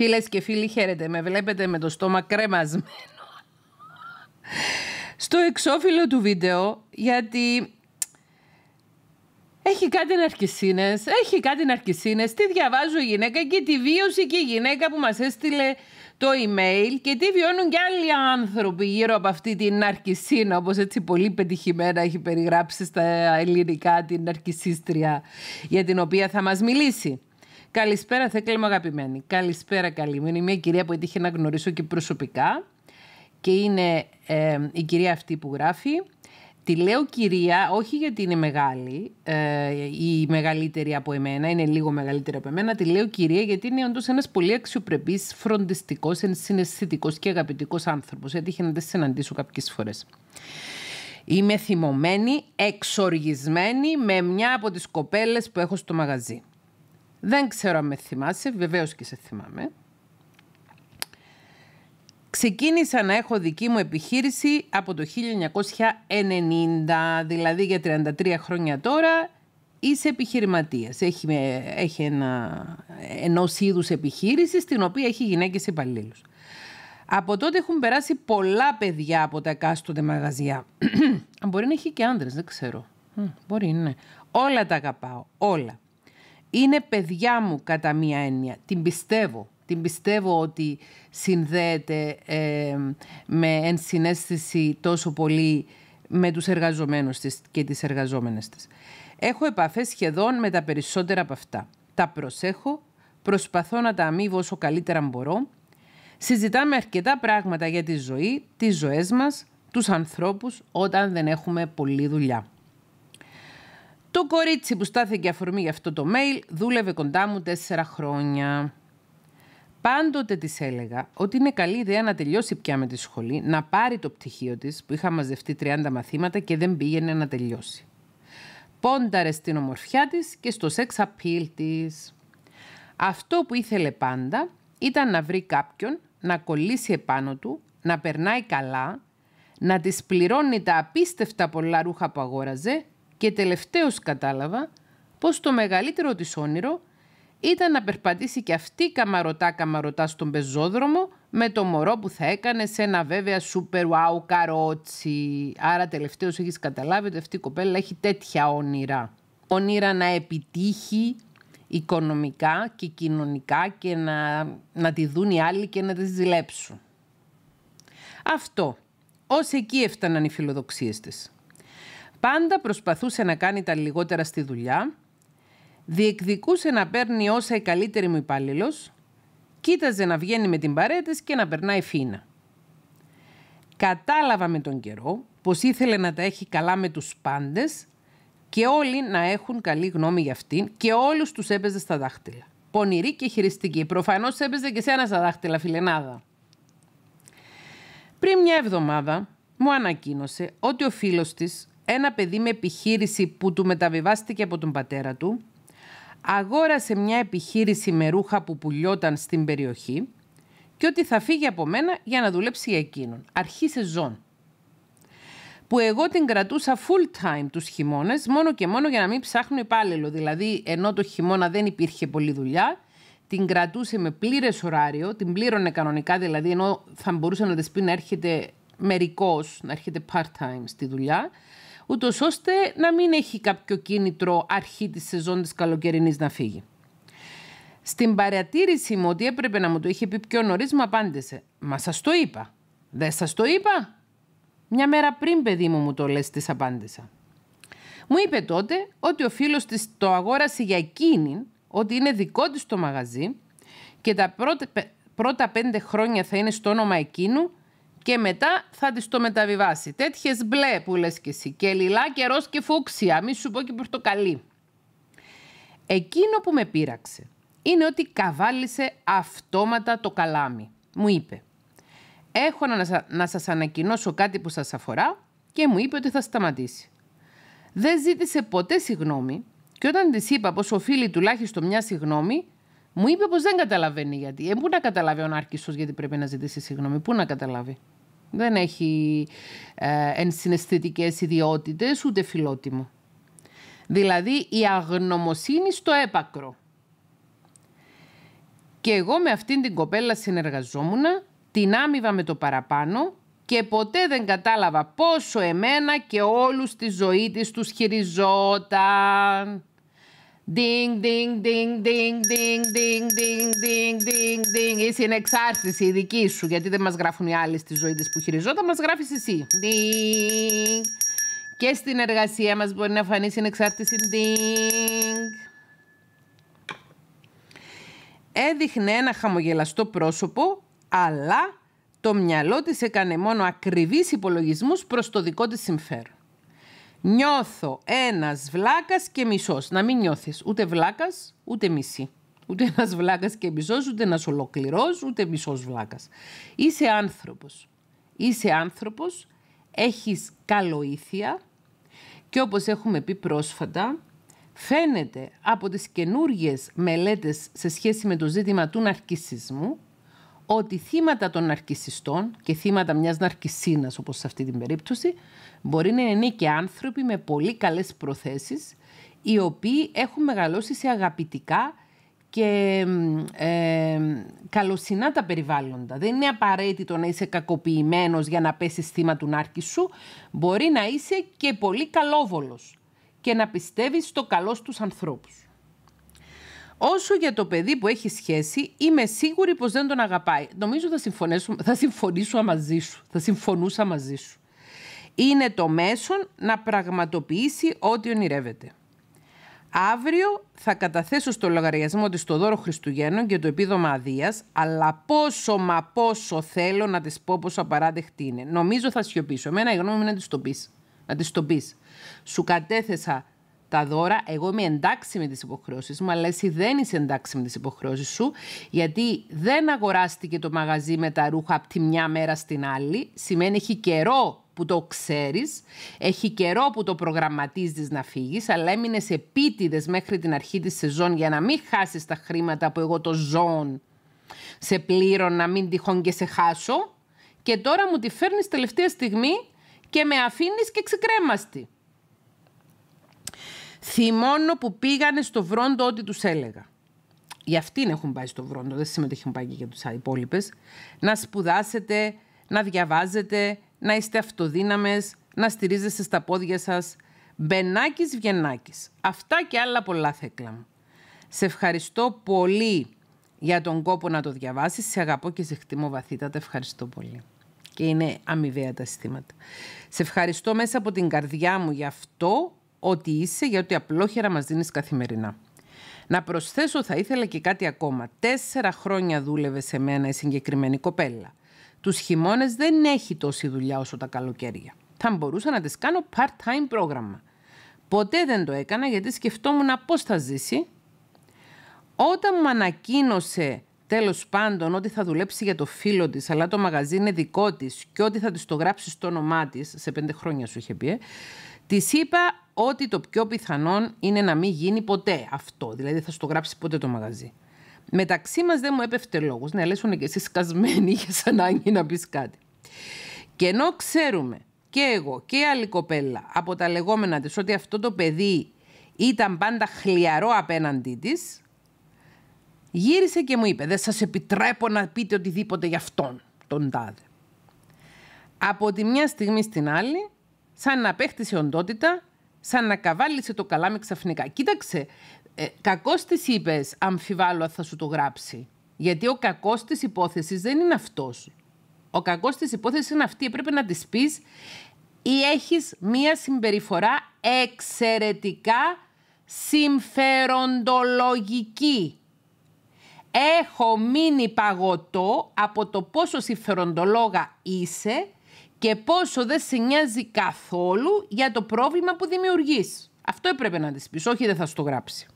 Φίλες και φίλοι χαίρετε, με βλέπετε με το στόμα κρέμασμένο στο εξώφυλλο του βίντεο γιατί έχει κάτι ναρκισίνες, έχει κάτι ναρκισίνες, τι διαβάζω η γυναίκα και τη βίωση και η γυναίκα που μας έστειλε το email και τι βιώνουν και άλλοι άνθρωποι γύρω από αυτή την ναρκισίνα, όπως έτσι πολύ πετυχημένα έχει περιγράψει στα ελληνικά την ναρκισίστρια για την οποία θα μας μιλήσει. Καλησπέρα, Θεκλή μου αγαπημένη. Καλησπέρα, καλή μου. Είναι μια κυρία που έτυχε να γνωρίσω και προσωπικά. Και είναι η κυρία αυτή που γράφει. Τη λέω κυρία, όχι γιατί είναι μεγάλη ή ε, μεγαλύτερη από εμένα, είναι λίγο μεγαλύτερη από εμένα. Τη λέω κυρία γιατί είναι όντως ένας πολύ αξιοπρεπής, φροντιστικός, συναισθητικό και αγαπητικός άνθρωπος. Έτυχε να τη συναντήσω κάποιες φορές. Είμαι θυμωμένη, εξοργισμένη με μια από τις κοπέλες που έχω στο μαγαζί. Δεν ξέρω αν με θυμάσαι, βεβαίως και σε θυμάμαι. Ξεκίνησα να έχω δική μου επιχείρηση από το 1990, δηλαδή για 33 χρόνια τώρα είσαι επιχειρηματίας. Έχει, ε, έχει ένα ενός είδους επιχείρηση στην οποία έχει γυναίκες υπαλλήλους. Από τότε έχουν περάσει πολλά παιδιά από τα εκάστοτε μαγαζιά. Μπορεί να έχει και άντρες. δεν ξέρω. Μπορεί, ναι. Όλα τα αγαπάω, όλα είναι παιδιά μου κατά μία έννοια. Την πιστεύω. Την πιστεύω ότι συνδέεται με ενσυναίσθηση τόσο πολύ με τους εργαζομένους της και τις εργαζόμενες της. Έχω επαφές σχεδόν με τα περισσότερα από αυτά. Τα προσέχω, προσπαθώ να τα αμείβω όσο καλύτερα μπορώ. Συζητάμε αρκετά πράγματα για τη ζωή, τις ζωές μας, τους ανθρώπους όταν δεν έχουμε πολλή δουλειά. Το κορίτσι που στάθηκε αφορμή για αυτό το mail δούλευε κοντά μου τέσσερα χρόνια. Πάντοτε της έλεγα ότι είναι καλή ιδέα να τελειώσει πια με τη σχολή, να πάρει το πτυχίο της που είχα μαζευτεί 30 μαθήματα και δεν πήγαινε να τελειώσει. Πόνταρε στην ομορφιά της και στο σεξ appeal της. Αυτό που ήθελε πάντα ήταν να βρει κάποιον να κολλήσει επάνω του, να περνάει καλά, να της πληρώνει τα απίστευτα πολλά ρούχα που αγόραζε και τελευταίως κατάλαβα πως το μεγαλύτερο της όνειρο ήταν να περπατήσει και αυτή καμαρωτά καμαρωτά στον πεζόδρομο με το μωρό που θα έκανε σε ένα βέβαια super wow καρότσι. Άρα τελευταίως έχεις καταλάβει ότι αυτή η κοπέλα έχει τέτοια όνειρα. Όνειρα να επιτύχει οικονομικά και κοινωνικά και να, να τη δουν οι άλλοι και να της ζηλέψουν. Αυτό. Ως εκεί έφταναν οι φιλοδοξίες της. Πάντα προσπαθούσε να κάνει τα λιγότερα στη δουλειά, διεκδικούσε να παίρνει όσα η καλύτερη μου υπάλληλος, κοίταζε να βγαίνει με την παρέτη και να περνάει φίνα. Κατάλαβα με τον καιρό πως ήθελε να τα έχει καλά με τους πάντες και όλοι να έχουν καλή γνώμη για αυτήν και όλους τους έπαιζε στα δάχτυλα. Πονηρή και χειριστική. Προφανώς έπαιζε και σένα στα δάχτυλα, φιλενάδα. Πριν μια εβδομάδα μου ανακοίνωσε ότι ο φίλος της ένα παιδί με επιχείρηση που του μεταβιβάστηκε από τον πατέρα του, αγόρασε μια επιχείρηση με ρούχα που πουλιόταν στην περιοχή και ότι θα φύγει από μένα για να δουλέψει για εκείνον. Αρχή σεζόν. Που εγώ την κρατούσα full time τους χειμώνες, μόνο και μόνο για να μην ψάχνω υπάλληλο. Δηλαδή, ενώ το χειμώνα δεν υπήρχε πολλή δουλειά, την κρατούσε με πλήρες ωράριο, την πλήρωνε κανονικά, δηλαδή ενώ θα μπορούσε να της πει να έρχεται μερικός, να έρχεται part-time στη δουλειά ούτως ώστε να μην έχει κάποιο κίνητρο αρχή της σεζόν της καλοκαιρινής να φύγει. Στην παρατήρηση μου ότι έπρεπε να μου το είχε πει πιο νωρίς, μου απάντησε. Μα σας το είπα. Δεν σας το είπα. Μια μέρα πριν, παιδί μου, μου το λες, της απάντησα. Μου είπε τότε ότι ο φίλος της το αγόρασε για εκείνη, ότι είναι δικό της το μαγαζί και τα πρώτα, πρώτα πέντε χρόνια θα είναι στο όνομα εκείνου και μετά θα της το μεταβιβάσει. Τέτοιες μπλε που λες και εσύ. Και λιλά, και φούξια. Μη σου πω και πορτοκαλί. Εκείνο που με πείραξε είναι ότι καβάλισε αυτόματα το καλάμι. Μου είπε. Έχω να, να σας ανακοινώσω κάτι που σας αφορά και μου είπε ότι θα σταματήσει. Δεν ζήτησε ποτέ συγγνώμη και όταν της είπα πως οφείλει τουλάχιστον μια συγγνώμη, μου είπε πως δεν καταλαβαίνει γιατί. Ε, πού να καταλάβει ο Νάρκησο γιατί πρέπει να ζητήσει συγγνώμη, πού να καταλάβει. Δεν έχει ε, ενσυναισθητικές ιδιότητες ούτε φιλότιμο. Δηλαδή η αγνομοσύνη στο έπακρο. Και εγώ με αυτήν την κοπέλα συνεργαζόμουν, την άμοιβα με το παραπάνω και ποτέ δεν κατάλαβα πόσο εμένα και όλους τη ζωή της τους χειριζόταν. Ding, ding, ding, ding, ding, ding, ding, ding, ding, ding. Είσαι είναι εξάρτηση η δική σου, γιατί δεν μας γράφουν οι άλλοι στη ζωή της που χειριζόταν, μας γράφεις εσύ. Ding. Και στην εργασία μας μπορεί να φανείς συνεξάρτηση. Ding. Έδειχνε ένα χαμογελαστό πρόσωπο, αλλά το μυαλό της έκανε μόνο ακριβείς υπολογισμούς προς το δικό της συμφέρον. Νιώθω ένας βλάκας και μισός. Να μην νιώθεις. ούτε βλάκας, ούτε μισή. Ούτε ένας βλάκας και μισός, ούτε ένας ολοκληρός, ούτε μισός βλάκας. Είσαι άνθρωπος. Είσαι άνθρωπος, έχεις καλοήθεια και όπως έχουμε πει πρόσφατα, φαίνεται από τις καινούργιες μελέτες σε σχέση με το ζήτημα του ναρκισισμού ότι θύματα των ναρκισιστών και θύματα μιας ναρκισίνας όπως σε αυτή την περίπτωση μπορεί να είναι και άνθρωποι με πολύ καλές προθέσεις οι οποίοι έχουν μεγαλώσει σε αγαπητικά και ε, καλοσυνά τα περιβάλλοντα. Δεν είναι απαραίτητο να είσαι κακοποιημένος για να πέσεις θύμα του νάρκη σου. Μπορεί να είσαι και πολύ καλόβολος και να πιστεύεις στο καλό στους ανθρώπους. Όσο για το παιδί που έχει σχέση, είμαι σίγουρη πως δεν τον αγαπάει. Νομίζω θα, θα συμφωνήσω μαζί σου. Θα συμφωνούσα μαζί σου. Είναι το μέσον να πραγματοποιήσει ό,τι ονειρεύεται. Αύριο θα καταθέσω στο λογαριασμό της το δώρο Χριστουγέννων και το επίδομα αδείας, αλλά πόσο μα πόσο θέλω να της πω πόσο απαράδεκτη είναι. Νομίζω θα σιωπήσω. Εμένα η γνώμη μου είναι να της το πεις. Να το Σου κατέθεσα τα δώρα. Εγώ είμαι εντάξει με τις υποχρεώσεις μου, αλλά εσύ δεν είσαι εντάξει με τις υποχρεώσεις σου, γιατί δεν αγοράστηκε το μαγαζί με τα ρούχα από τη μια μέρα στην άλλη. Σημαίνει έχει καιρό που το ξέρεις, έχει καιρό που το προγραμματίζεις να φύγεις, αλλά έμεινες επίτηδες μέχρι την αρχή της σεζόν για να μην χάσεις τα χρήματα που εγώ το ζώων σε πλήρω να μην τυχόν και σε χάσω και τώρα μου τη φέρνεις τελευταία στιγμή και με αφήνεις και ξεκρέμαστη. Θυμώνω που πήγανε στο βρόντο ό,τι τους έλεγα. Για αυτήν έχουν πάει στο βρόντο, δεν συμμετέχουν πάει και για τους υπόλοιπες. Να σπουδάσετε, να διαβάζετε, να είστε αυτοδύναμες, να στηρίζεστε στα πόδια σας. Μπενάκης Βιεννάκης. Αυτά και άλλα πολλά θέκλα μου. Σε ευχαριστώ πολύ για τον κόπο να το διαβάσεις. Σε αγαπώ και σε εκτιμώ βαθύτατα. Ευχαριστώ πολύ. Και είναι αμοιβαία τα αισθήματα. Σε ευχαριστώ μέσα από την καρδιά μου για αυτό ό,τι είσαι γιατί απλόχερα μας δίνεις καθημερινά. Να προσθέσω θα ήθελα και κάτι ακόμα. Τέσσερα χρόνια δούλευε σε μένα η συγκεκριμένη κοπέλα. Τους χειμώνες δεν έχει τόση δουλειά όσο τα καλοκαίρια. Θα μπορούσα να της κάνω part-time πρόγραμμα. Ποτέ δεν το έκανα γιατί σκεφτόμουν πώς θα ζήσει. Όταν μου ανακοίνωσε τέλος πάντων ότι θα δουλέψει για το φίλο της αλλά το μαγαζί είναι δικό της και ότι θα της το γράψεις στο όνομά της σε πέντε χρόνια σου είχε πει, ε, Της είπα ότι το πιο πιθανόν είναι να μην γίνει ποτέ αυτό. Δηλαδή θα στο γράψει ποτέ το μαγαζί. Μεταξύ μας δεν μου έπεφτε λόγος. Ναι, λες, και εσύ σκασμένη, είχες ανάγκη να πεις κάτι. Και ενώ ξέρουμε και εγώ και άλλη κοπέλα από τα λεγόμενα της ότι αυτό το παιδί ήταν πάντα χλιαρό απέναντί της, γύρισε και μου είπε «Δεν σας επιτρέπω να πείτε οτιδήποτε για αυτόν, τον τάδε». Από τη μια στιγμή στην άλλη σαν να απέκτησε οντότητα, σαν να καβάλισε το καλάμι ξαφνικά. Κοίταξε, ε, της της είπες, αμφιβάλλω θα σου το γράψει. Γιατί ο κακός της υπόθεσης δεν είναι αυτός. Ο κακός της υπόθεσης είναι αυτή. Πρέπει να της πεις ή έχεις μία συμπεριφορά εξαιρετικά συμφεροντολογική. Έχω μείνει παγωτό από το πόσο συμφεροντολόγα είσαι και πόσο δεν σε νοιάζει καθόλου για το πρόβλημα που δημιουργείς. Αυτό έπρεπε να της πεις, όχι δεν θα σου το γράψει.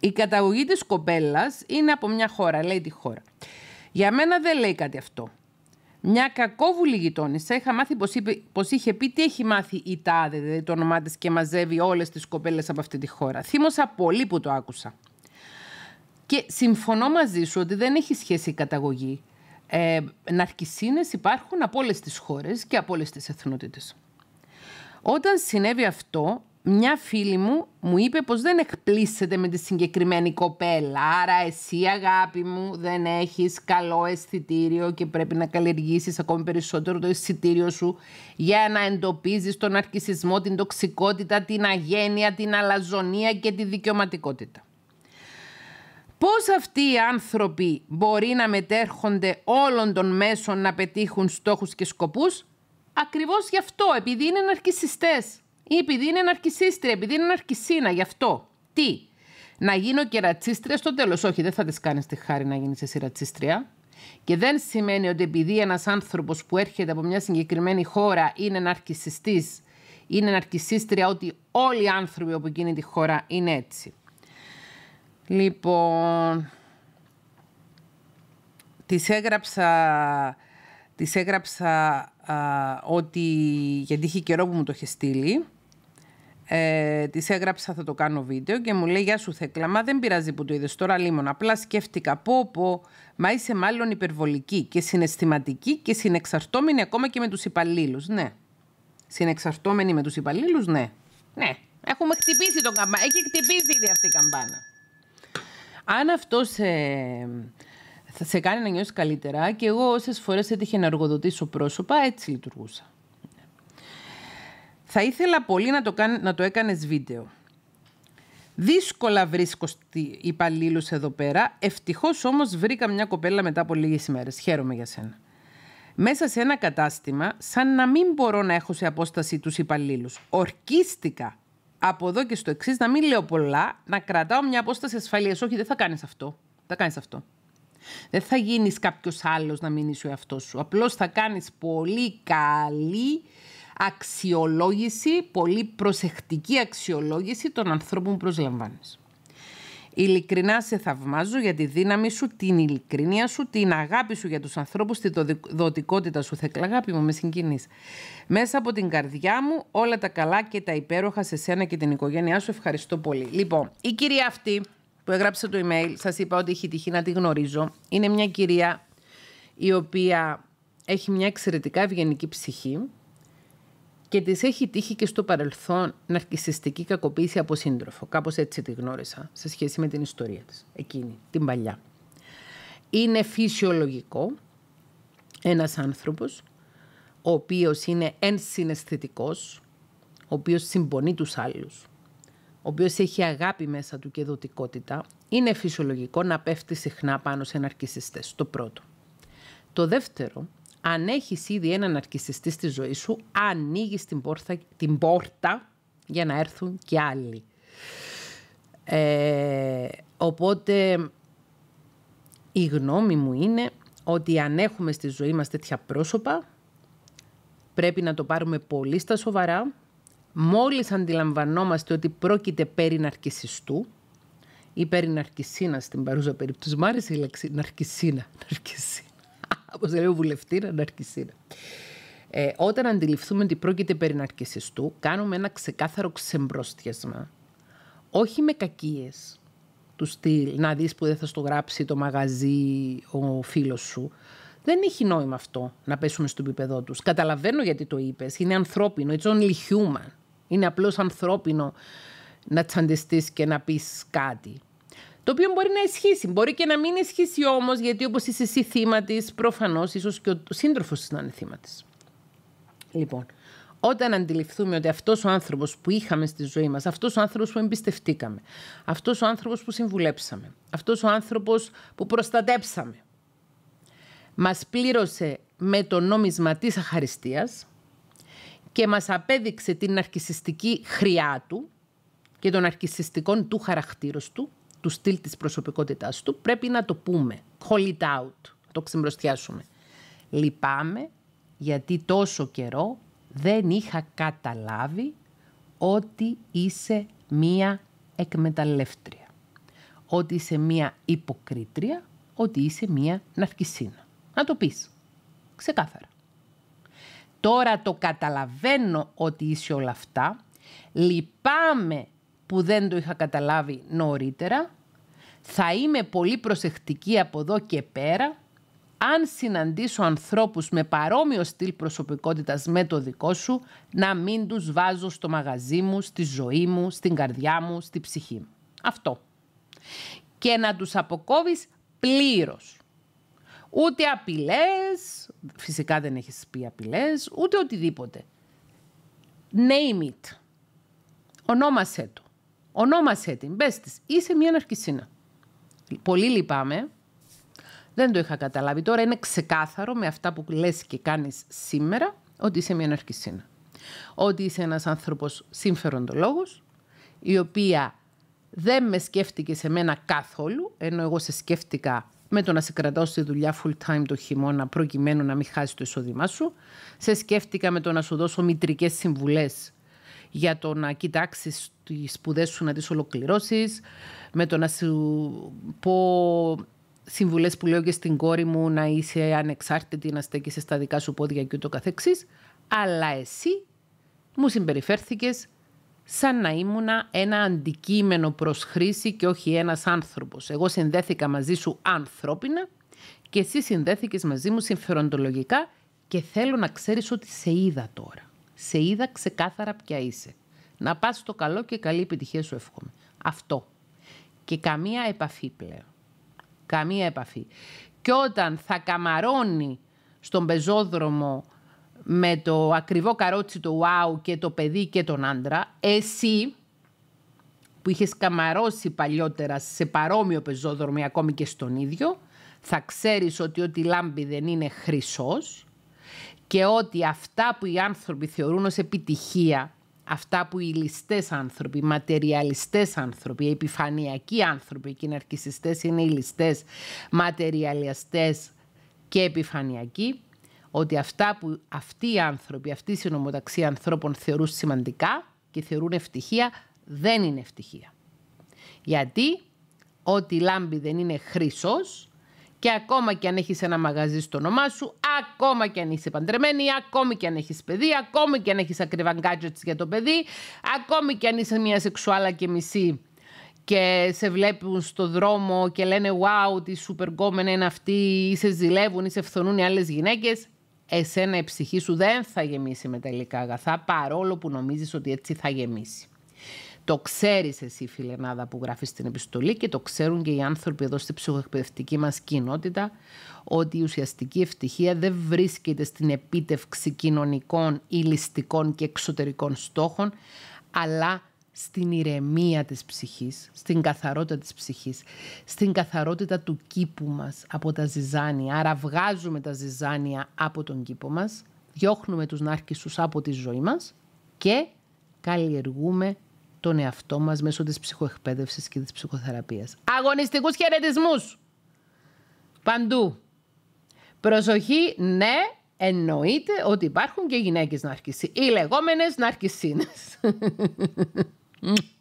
Η καταγωγή της κοπέλας είναι από μια χώρα, λέει τη χώρα. Για μένα δεν λέει κάτι αυτό. Μια κακόβουλη γειτόνισσα είχα μάθει πως, είχε πει τι έχει μάθει η τάδε, δηλαδή το όνομά της και μαζεύει όλες τις κοπέλες από αυτή τη χώρα. Θύμωσα πολύ που το άκουσα. Και συμφωνώ μαζί σου ότι δεν έχει σχέση η καταγωγή ε, ναρκισίνες υπάρχουν από όλες τις χώρες και από όλες τις εθνότητες. Όταν συνέβη αυτό, μια φίλη μου μου είπε πως δεν εκπλήσεται με τη συγκεκριμένη κοπέλα. Άρα εσύ αγάπη μου δεν έχεις καλό αισθητήριο και πρέπει να καλλιεργήσεις ακόμη περισσότερο το αισθητήριο σου για να εντοπίζεις τον ναρκισισμό, την τοξικότητα, την αγένεια, την αλαζονία και τη δικαιωματικότητα. Πώς αυτοί οι άνθρωποι μπορεί να μετέρχονται όλων των μέσων να πετύχουν στόχους και σκοπούς? Ακριβώς γι' αυτό, επειδή είναι ναρκισιστές ή επειδή είναι ναρκισίστρια, επειδή είναι ναρκισίνα, γι' αυτό. Τι, να γίνω και ρατσίστρια στο τέλος. Όχι, δεν θα τις κάνεις τη χάρη να γίνεις εσύ ρατσίστρια. Και δεν σημαίνει ότι επειδή ένας άνθρωπος που έρχεται από μια συγκεκριμένη χώρα είναι ναρκισιστής, είναι ναρκισίστρια, ότι όλοι οι άνθρωποι από εκείνη τη χώρα είναι έτσι. Λοιπόν, της έγραψα, της έγραψα α, ότι, γιατί είχε καιρό που μου το είχε στείλει, ε, της έγραψα θα το κάνω βίντεο και μου λέει «Γεια σου Θέκλα, μα δεν πειράζει που το είδες τώρα λίμον, απλά σκέφτηκα πω πω, μα είσαι μάλλον υπερβολική και συναισθηματική και συνεξαρτώμενη ακόμα και με τους υπαλλήλους. ναι. Συνεξαρτώμενη με τους υπαλλήλους, ναι. Ναι, έχουμε χτυπήσει τον καμπάνα, έχει χτυπήσει ήδη αυτή η καμπάνα. Αν αυτό θα σε κάνει να νιώσεις καλύτερα, και εγώ όσες φορές έτυχε να εργοδοτήσω πρόσωπα, έτσι λειτουργούσα. Θα ήθελα πολύ να το, κάν, να το έκανες βίντεο. Δύσκολα βρίσκω υπαλλήλους εδώ πέρα. Ευτυχώς όμως βρήκα μια κοπέλα μετά από λίγες ημέρες. Χαίρομαι για σένα. Μέσα σε ένα κατάστημα, σαν να μην μπορώ να έχω σε απόσταση τους υπαλλήλους. Ορκίστηκα από εδώ και στο εξής να μην λέω πολλά, να κρατάω μια απόσταση ασφαλείας. Όχι, δεν θα κάνεις αυτό. Θα κάνεις αυτό. Δεν θα γίνεις κάποιος άλλος να μην είσαι ο εαυτός σου. Απλώς θα κάνεις πολύ καλή αξιολόγηση, πολύ προσεκτική αξιολόγηση των ανθρώπων που προσλαμβάνεις. Ειλικρινά σε θαυμάζω για τη δύναμη σου, την ηλικρίνια σου, την αγάπη σου για τους ανθρώπους, τη δοτικότητα σου. Θεκλά, αγάπη μου, με συγκινείς. Μέσα από την καρδιά μου, όλα τα καλά και τα υπέροχα σε σένα και την οικογένειά σου. Ευχαριστώ πολύ. Λοιπόν, η κυρία αυτή που έγραψε το email, σας είπα ότι έχει τυχή να τη γνωρίζω. Είναι μια κυρία η οποία έχει μια εξαιρετικά ευγενική ψυχή και τη έχει τύχει και στο παρελθόν ναρκιστική κακοποίηση από σύντροφο. Κάπως έτσι τη γνώρισα σε σχέση με την ιστορία της, εκείνη, την παλιά. Είναι φυσιολογικό ένας άνθρωπος, ο οποίος είναι ενσυναισθητικός, ο οποίος συμπονεί τους άλλους, ο οποίος έχει αγάπη μέσα του και δοτικότητα, είναι φυσιολογικό να πέφτει συχνά πάνω σε ναρκιστέ. Το πρώτο. Το δεύτερο, αν έχεις ήδη έναν ναρκιστιστή στη ζωή σου, ανοίγεις την πόρτα, την πόρτα για να έρθουν και άλλοι. Ε, οπότε η γνώμη μου είναι ότι αν έχουμε στη ζωή μας τέτοια πρόσωπα, πρέπει να το πάρουμε πολύ στα σοβαρά. Μόλις αντιλαμβανόμαστε ότι πρόκειται περί ναρκισιστού, ή περί ναρκισίνας στην παρούσα περίπτωση. Μ' άρεσε η περι ναρκισινα στην παρουσα ναρκισίνα, ναρκισίνα. Όπω λέει ο βουλευτή, Ε, όταν αντιληφθούμε ότι πρόκειται περί ναρκισιστού, κάνουμε ένα ξεκάθαρο ξεμπροστιασμά. Όχι με κακίες του στυλ, να δεις που δεν θα στο γράψει το μαγαζί ο φίλος σου. Δεν έχει νόημα αυτό να πέσουμε στο επίπεδό τους. Καταλαβαίνω γιατί το είπες. Είναι ανθρώπινο. It's only human. Είναι απλώς ανθρώπινο να τσαντιστείς και να πεις κάτι. Το οποίο μπορεί να ισχύσει. Μπορεί και να μην ισχύσει όμως, γιατί όπως είσαι εσύ θύμα της, προφανώς ίσως και ο σύντροφος να είναι θύμα της. Λοιπόν, όταν αντιληφθούμε ότι αυτός ο άνθρωπος που είχαμε στη ζωή μας, αυτός ο άνθρωπος που εμπιστευτήκαμε, αυτός ο άνθρωπος που συμβουλέψαμε, αυτός ο άνθρωπος που προστατέψαμε, μας πλήρωσε με το νόμισμα της αχαριστίας και μας απέδειξε την αρκισιστική χρειά του και τον αρκισιστικό του χαρακτήρα του, του στυλ της προσωπικότητάς του, πρέπει να το πούμε. Call it out. Το ξεμπροστιάσουμε. Λυπάμαι γιατί τόσο καιρό δεν είχα καταλάβει ότι είσαι μία εκμεταλλεύτρια. Ότι είσαι μία υποκρίτρια, ότι είσαι μία ναυκισίνα. Να το πεις. Ξεκάθαρα. Τώρα το καταλαβαίνω ότι είσαι όλα αυτά. Λυπάμαι που δεν το είχα καταλάβει νωρίτερα. Θα είμαι πολύ προσεκτική από εδώ και πέρα. Αν συναντήσω ανθρώπους με παρόμοιο στυλ προσωπικότητας με το δικό σου, να μην τους βάζω στο μαγαζί μου, στη ζωή μου, στην καρδιά μου, στη ψυχή μου. Αυτό. Και να τους αποκόβεις πλήρως. Ούτε απειλές, φυσικά δεν έχεις πει απειλές, ούτε οτιδήποτε. Name it. Ονόμασέ το. Ονόμασε την, πε της. Είσαι μια ναρκισίνα. Πολύ λυπάμαι. Δεν το είχα καταλάβει. Τώρα είναι ξεκάθαρο με αυτά που λες και κάνεις σήμερα ότι είσαι μια ναρκισίνα. Ότι είσαι ένας άνθρωπος συμφεροντολόγος, η οποία δεν με σκέφτηκε σε μένα καθόλου, ενώ εγώ σε σκέφτηκα με το να σε κρατάω στη δουλειά full time το χειμώνα προκειμένου να μην χάσει το εισόδημά σου. Σε σκέφτηκα με το να σου δώσω μητρικές συμβουλές για το να κοιτάξεις τις σπουδές σου να τις ολοκληρώσεις, με το να σου πω συμβουλές που λέω και στην κόρη μου να είσαι ανεξάρτητη, να στέκεσαι στα δικά σου πόδια και ούτω καθεξής. Αλλά εσύ μου συμπεριφέρθηκες σαν να ήμουνα ένα αντικείμενο προς χρήση και όχι ένας άνθρωπος. Εγώ συνδέθηκα μαζί σου ανθρώπινα και εσύ συνδέθηκες μαζί μου συμφεροντολογικά και θέλω να ξέρεις ότι σε είδα τώρα. Σε είδα ξεκάθαρα ποια είσαι. Να πας στο καλό και καλή επιτυχία σου εύχομαι. Αυτό. Και καμία επαφή πλέον. Καμία επαφή. Και όταν θα καμαρώνει στον πεζόδρομο με το ακριβό καρότσι το «ουάου» και το παιδί και τον άντρα, εσύ που είχες καμαρώσει παλιότερα σε παρόμοιο πεζόδρομο ακόμη και στον ίδιο, θα ξέρεις ότι ό,τι λάμπει δεν είναι χρυσός και ότι αυτά που οι άνθρωποι θεωρούν ως επιτυχία αυτά που οι ληστές άνθρωποι, οι ματεριαλιστές άνθρωποι, οι επιφανειακοί άνθρωποι και οι είναι οι ληστές, ματεριαλιστές και επιφανειακοί, ότι αυτά που αυτοί οι άνθρωποι, αυτή η συνομοταξία ανθρώπων θεωρούν σημαντικά και θεωρούν ευτυχία, δεν είναι ευτυχία. Γιατί ό,τι λάμπει δεν είναι χρυσός και ακόμα και αν έχεις ένα μαγαζί στο όνομά σου, ακόμα και αν είσαι παντρεμένη, ακόμη και αν έχεις παιδί, ακόμη και αν έχεις ακριβά gadgets για το παιδί, ακόμη και αν είσαι μια σεξουάλα και μισή και σε βλέπουν στο δρόμο και λένε «Wow, τι σούπερ γκόμενα είναι αυτή» ή σε ζηλεύουν ή σε φθονούν οι άλλες γυναίκες, εσένα η ψυχή σου δεν θα γεμίσει με τα υλικά αγαθά, παρόλο που νομίζεις ότι έτσι θα γεμίσει. Το ξέρεις εσύ, φιλενάδα, που γράφεις την επιστολή και το ξέρουν και οι άνθρωποι εδώ στη ψυχοεκπαιδευτική μας κοινότητα ότι η ουσιαστική ευτυχία δεν βρίσκεται στην επίτευξη κοινωνικών, ηλιστικών και εξωτερικών στόχων, αλλά στην ηρεμία της ψυχής, στην καθαρότητα της ψυχής, στην καθαρότητα του κήπου μας από τα ζυζάνια. Άρα βγάζουμε τα ζυζάνια από τον κήπο μας, διώχνουμε τους νάρκισσους από τη ζωή μας και καλλιεργούμε τον εαυτό μας μέσω της ψυχοεκπαίδευσης και της ψυχοθεραπείας. Αγωνιστικούς χαιρετισμούς. Παντού. Προσοχή, ναι, εννοείται ότι υπάρχουν και γυναίκες ναρκισσί. Οι λεγόμενες ναρκισσίνες.